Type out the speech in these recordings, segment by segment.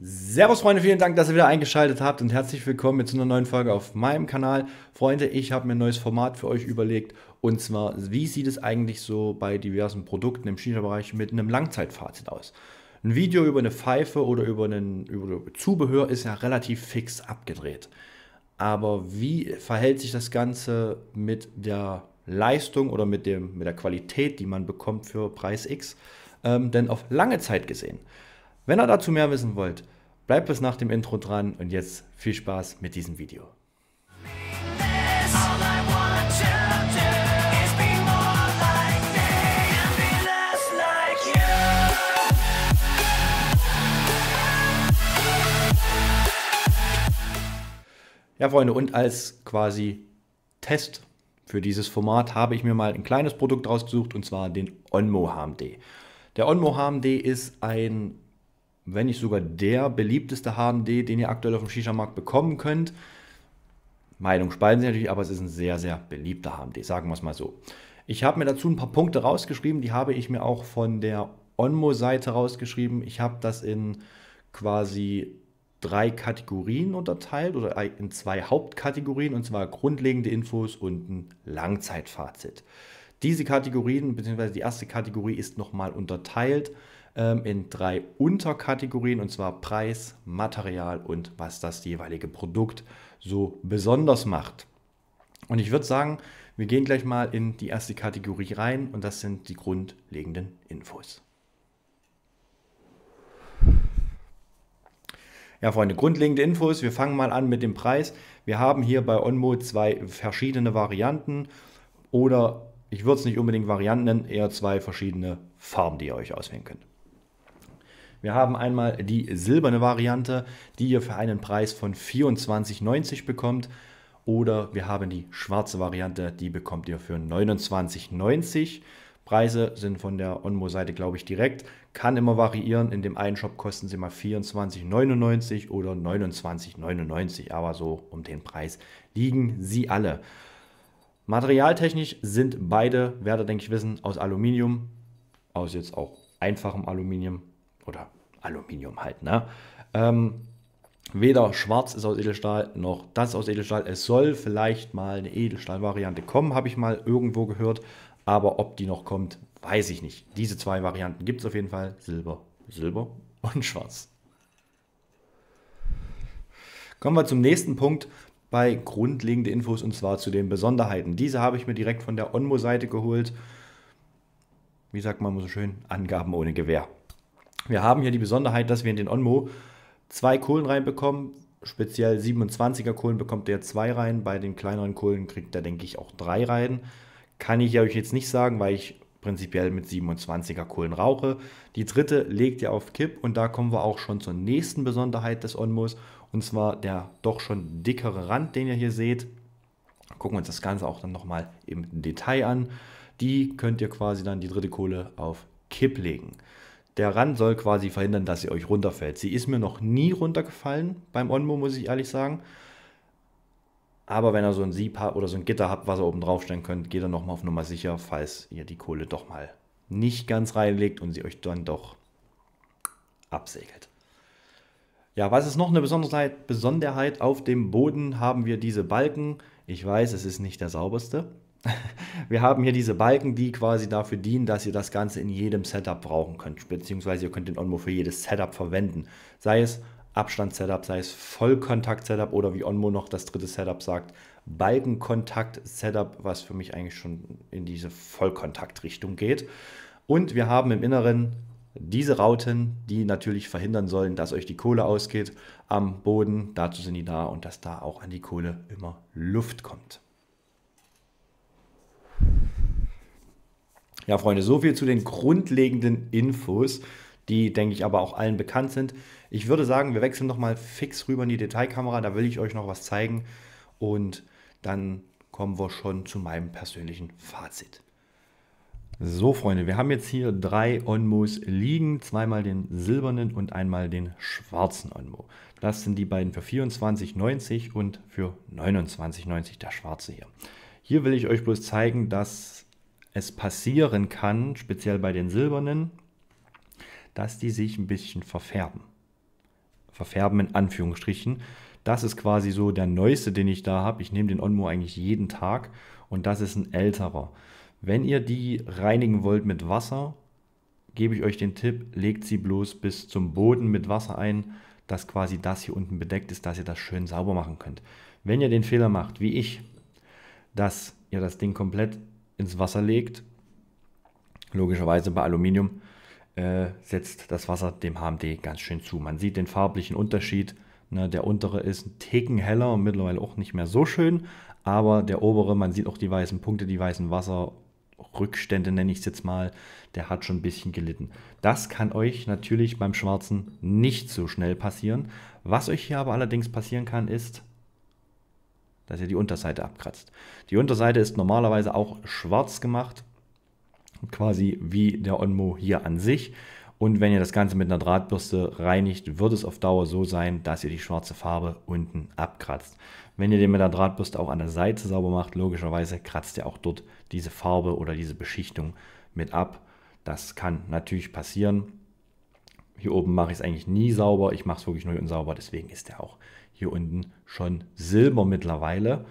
Servus Freunde, vielen Dank, dass ihr wieder eingeschaltet habt und herzlich willkommen zu einer neuen Folge auf meinem Kanal. Freunde, ich habe mir ein neues Format für euch überlegt und zwar, wie sieht es eigentlich so bei diversen Produkten im Shisha-Bereich mit einem Langzeitfazit aus? Ein Video über eine Pfeife oder über, einen, über Zubehör ist ja relativ fix abgedreht. Aber wie verhält sich das Ganze mit der Leistung oder mit, dem, mit der Qualität, die man bekommt für Preis X, ähm, denn auf lange Zeit gesehen? Wenn ihr dazu mehr wissen wollt, bleibt bis nach dem Intro dran und jetzt viel Spaß mit diesem Video. Ja, Freunde, und als quasi Test für dieses Format habe ich mir mal ein kleines Produkt rausgesucht und zwar den Onmo HMD. Der Onmo HMD ist ein wenn nicht sogar der beliebteste HMD, den ihr aktuell auf dem Shisha-Markt bekommen könnt. Meinung spalten sich natürlich, aber es ist ein sehr, sehr beliebter HMD, sagen wir es mal so. Ich habe mir dazu ein paar Punkte rausgeschrieben, die habe ich mir auch von der Onmo-Seite rausgeschrieben. Ich habe das in quasi drei Kategorien unterteilt oder in zwei Hauptkategorien, und zwar grundlegende Infos und ein Langzeitfazit. Diese Kategorien, beziehungsweise die erste Kategorie ist nochmal unterteilt ähm, in drei Unterkategorien und zwar Preis, Material und was das jeweilige Produkt so besonders macht. Und ich würde sagen, wir gehen gleich mal in die erste Kategorie rein und das sind die grundlegenden Infos. Ja, Freunde, grundlegende Infos. Wir fangen mal an mit dem Preis. Wir haben hier bei OnMode zwei verschiedene Varianten oder ich würde es nicht unbedingt Varianten nennen, eher zwei verschiedene Farben, die ihr euch auswählen könnt. Wir haben einmal die silberne Variante, die ihr für einen Preis von 24,90 bekommt. Oder wir haben die schwarze Variante, die bekommt ihr für 29,90. Preise sind von der Onmo-Seite, glaube ich, direkt. Kann immer variieren. In dem einen Shop kosten sie mal 24,99 oder 29,99. Aber so um den Preis liegen sie alle. Materialtechnisch sind beide, werde denke ich wissen, aus Aluminium. Aus jetzt auch einfachem Aluminium oder Aluminium halt. Ne? Ähm, weder schwarz ist aus Edelstahl noch das aus Edelstahl. Es soll vielleicht mal eine Edelstahl-Variante kommen, habe ich mal irgendwo gehört. Aber ob die noch kommt, weiß ich nicht. Diese zwei Varianten gibt es auf jeden Fall. Silber, Silber und Schwarz. Kommen wir zum nächsten Punkt bei grundlegende Infos und zwar zu den Besonderheiten. Diese habe ich mir direkt von der Onmo-Seite geholt. Wie sagt man so schön? Angaben ohne Gewehr. Wir haben hier die Besonderheit, dass wir in den Onmo zwei Kohlen reinbekommen. Speziell 27er Kohlen bekommt der zwei rein. Bei den kleineren Kohlen kriegt er, denke ich, auch drei rein. Kann ich euch jetzt nicht sagen, weil ich prinzipiell mit 27er Kohlen rauche. Die dritte legt ihr auf Kipp und da kommen wir auch schon zur nächsten Besonderheit des Onmos. Und zwar der doch schon dickere Rand, den ihr hier seht. Gucken wir uns das Ganze auch dann nochmal im Detail an. Die könnt ihr quasi dann die dritte Kohle auf Kipp legen. Der Rand soll quasi verhindern, dass sie euch runterfällt. Sie ist mir noch nie runtergefallen beim Onmo, muss ich ehrlich sagen. Aber wenn ihr so ein Sieb habt oder so ein Gitter habt, was ihr oben draufstellen könnt, geht ihr nochmal auf Nummer sicher, falls ihr die Kohle doch mal nicht ganz reinlegt und sie euch dann doch absegelt. Ja, was ist noch eine Besonderheit? Besonderheit auf dem Boden haben wir diese Balken. Ich weiß, es ist nicht der sauberste, wir haben hier diese Balken, die quasi dafür dienen, dass ihr das Ganze in jedem Setup brauchen könnt, beziehungsweise ihr könnt den Onmo für jedes Setup verwenden, sei es Abstandssetup, sei es Vollkontakt-Setup oder wie Onmo noch das dritte Setup sagt, Balkenkontakt-Setup, was für mich eigentlich schon in diese Vollkontakt-Richtung geht. Und wir haben im Inneren diese Rauten, die natürlich verhindern sollen, dass euch die Kohle ausgeht am Boden. Dazu sind die da und dass da auch an die Kohle immer Luft kommt. Ja, Freunde, so viel zu den grundlegenden Infos, die, denke ich, aber auch allen bekannt sind. Ich würde sagen, wir wechseln noch mal fix rüber in die Detailkamera, da will ich euch noch was zeigen und dann kommen wir schon zu meinem persönlichen Fazit. So Freunde, wir haben jetzt hier drei Onmos liegen, zweimal den silbernen und einmal den schwarzen Onmo. Das sind die beiden für 24,90 und für 29,90 der schwarze hier. Hier will ich euch bloß zeigen, dass es passieren kann, speziell bei den silbernen, dass die sich ein bisschen verfärben. Verfärben in Anführungsstrichen. Das ist quasi so der neueste, den ich da habe. Ich nehme den Onmo eigentlich jeden Tag und das ist ein älterer. Wenn ihr die reinigen wollt mit Wasser, gebe ich euch den Tipp, legt sie bloß bis zum Boden mit Wasser ein, dass quasi das hier unten bedeckt ist, dass ihr das schön sauber machen könnt. Wenn ihr den Fehler macht, wie ich, dass ihr das Ding komplett ins Wasser legt, logischerweise bei Aluminium, äh, setzt das Wasser dem HMD ganz schön zu. Man sieht den farblichen Unterschied. Ne? Der untere ist ein Ticken heller und mittlerweile auch nicht mehr so schön, aber der obere, man sieht auch die weißen Punkte, die weißen Wasserrückstände nenne ich es jetzt mal, der hat schon ein bisschen gelitten. Das kann euch natürlich beim Schwarzen nicht so schnell passieren. Was euch hier aber allerdings passieren kann, ist, dass ihr die Unterseite abkratzt. Die Unterseite ist normalerweise auch schwarz gemacht, quasi wie der Onmo hier an sich. Und wenn ihr das Ganze mit einer Drahtbürste reinigt, wird es auf Dauer so sein, dass ihr die schwarze Farbe unten abkratzt. Wenn ihr den mit der Drahtbürste auch an der Seite sauber macht, logischerweise kratzt ihr auch dort diese Farbe oder diese Beschichtung mit ab. Das kann natürlich passieren. Hier oben mache ich es eigentlich nie sauber. Ich mache es wirklich nur hier sauber. Deswegen ist der auch hier unten schon silber mittlerweile.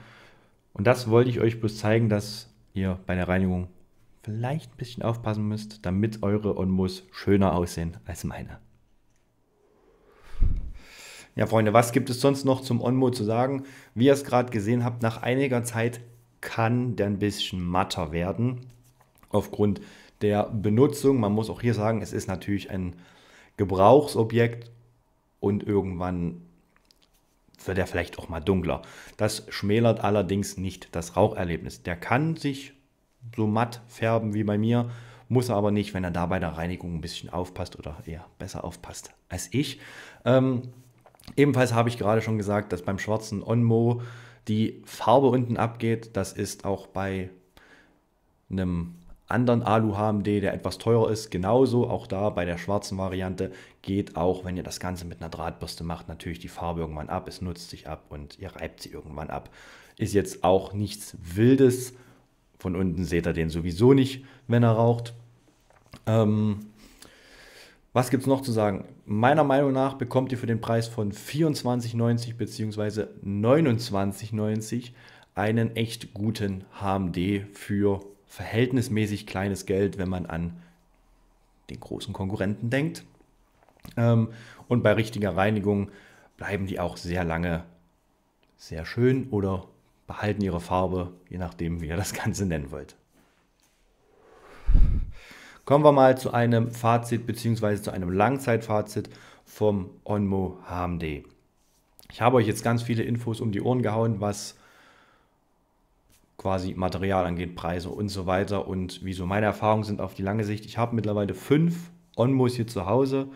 Und das wollte ich euch bloß zeigen, dass ihr bei der Reinigung vielleicht ein bisschen aufpassen müsst, damit eure Onmus schöner aussehen als meine. Ja, Freunde, was gibt es sonst noch zum Onmo zu sagen? Wie ihr es gerade gesehen habt, nach einiger Zeit kann der ein bisschen matter werden aufgrund der Benutzung. Man muss auch hier sagen, es ist natürlich ein Gebrauchsobjekt und irgendwann wird er vielleicht auch mal dunkler. Das schmälert allerdings nicht das Raucherlebnis. Der kann sich so matt färben wie bei mir, muss er aber nicht, wenn er da bei der Reinigung ein bisschen aufpasst oder eher besser aufpasst als ich. Ähm, ebenfalls habe ich gerade schon gesagt, dass beim schwarzen Onmo die Farbe unten abgeht. Das ist auch bei einem anderen Alu HMD, der etwas teurer ist, genauso. Auch da bei der schwarzen Variante geht auch, wenn ihr das Ganze mit einer Drahtbürste macht, natürlich die Farbe irgendwann ab. Es nutzt sich ab und ihr reibt sie irgendwann ab. Ist jetzt auch nichts Wildes. Von unten seht ihr den sowieso nicht, wenn er raucht. Ähm, was gibt es noch zu sagen? Meiner Meinung nach bekommt ihr für den Preis von 24,90 bzw. 29,90 einen echt guten HMD für verhältnismäßig kleines Geld, wenn man an den großen Konkurrenten denkt. Ähm, und bei richtiger Reinigung bleiben die auch sehr lange sehr schön oder behalten ihre Farbe, je nachdem, wie ihr das Ganze nennen wollt. Kommen wir mal zu einem Fazit bzw. zu einem Langzeitfazit vom Onmo HMD. Ich habe euch jetzt ganz viele Infos um die Ohren gehauen, was quasi Material angeht, Preise und so weiter. Und wieso meine Erfahrungen sind auf die lange Sicht. Ich habe mittlerweile fünf Onmos hier zu Hause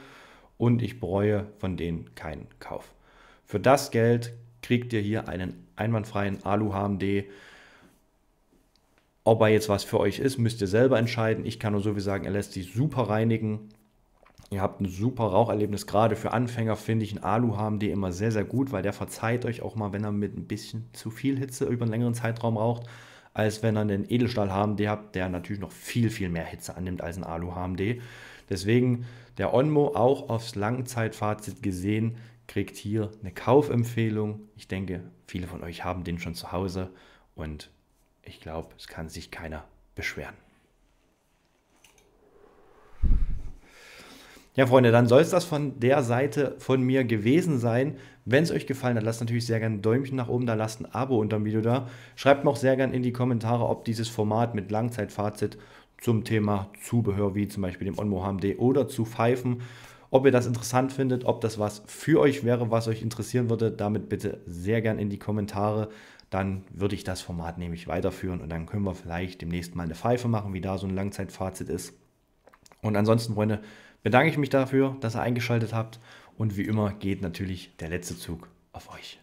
und ich bereue von denen keinen Kauf. Für das Geld kriegt ihr hier einen einwandfreien Alu-HMD. Ob er jetzt was für euch ist, müsst ihr selber entscheiden. Ich kann nur so wie sagen, er lässt sich super reinigen. Ihr habt ein super Raucherlebnis. Gerade für Anfänger finde ich einen Aluharm-D immer sehr, sehr gut, weil der verzeiht euch auch mal, wenn er mit ein bisschen zu viel Hitze über einen längeren Zeitraum raucht, als wenn ihr einen Edelstahl-HMD habt, der natürlich noch viel, viel mehr Hitze annimmt als ein Alu-HMD. Deswegen der Onmo auch aufs Langzeitfazit gesehen, kriegt hier eine Kaufempfehlung. Ich denke, viele von euch haben den schon zu Hause und ich glaube, es kann sich keiner beschweren. Ja, Freunde, dann soll es das von der Seite von mir gewesen sein. Wenn es euch gefallen hat, lasst natürlich sehr gerne ein Däumchen nach oben da, lasst ein Abo unter dem Video da. Schreibt mir auch sehr gerne in die Kommentare, ob dieses Format mit Langzeitfazit zum Thema Zubehör, wie zum Beispiel dem Onmo HMD oder zu Pfeifen, ob ihr das interessant findet, ob das was für euch wäre, was euch interessieren würde. Damit bitte sehr gerne in die Kommentare dann würde ich das Format nämlich weiterführen und dann können wir vielleicht demnächst mal eine Pfeife machen, wie da so ein Langzeitfazit ist. Und ansonsten, Freunde, bedanke ich mich dafür, dass ihr eingeschaltet habt. Und wie immer geht natürlich der letzte Zug auf euch.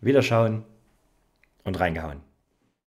Wiederschauen und reingehauen.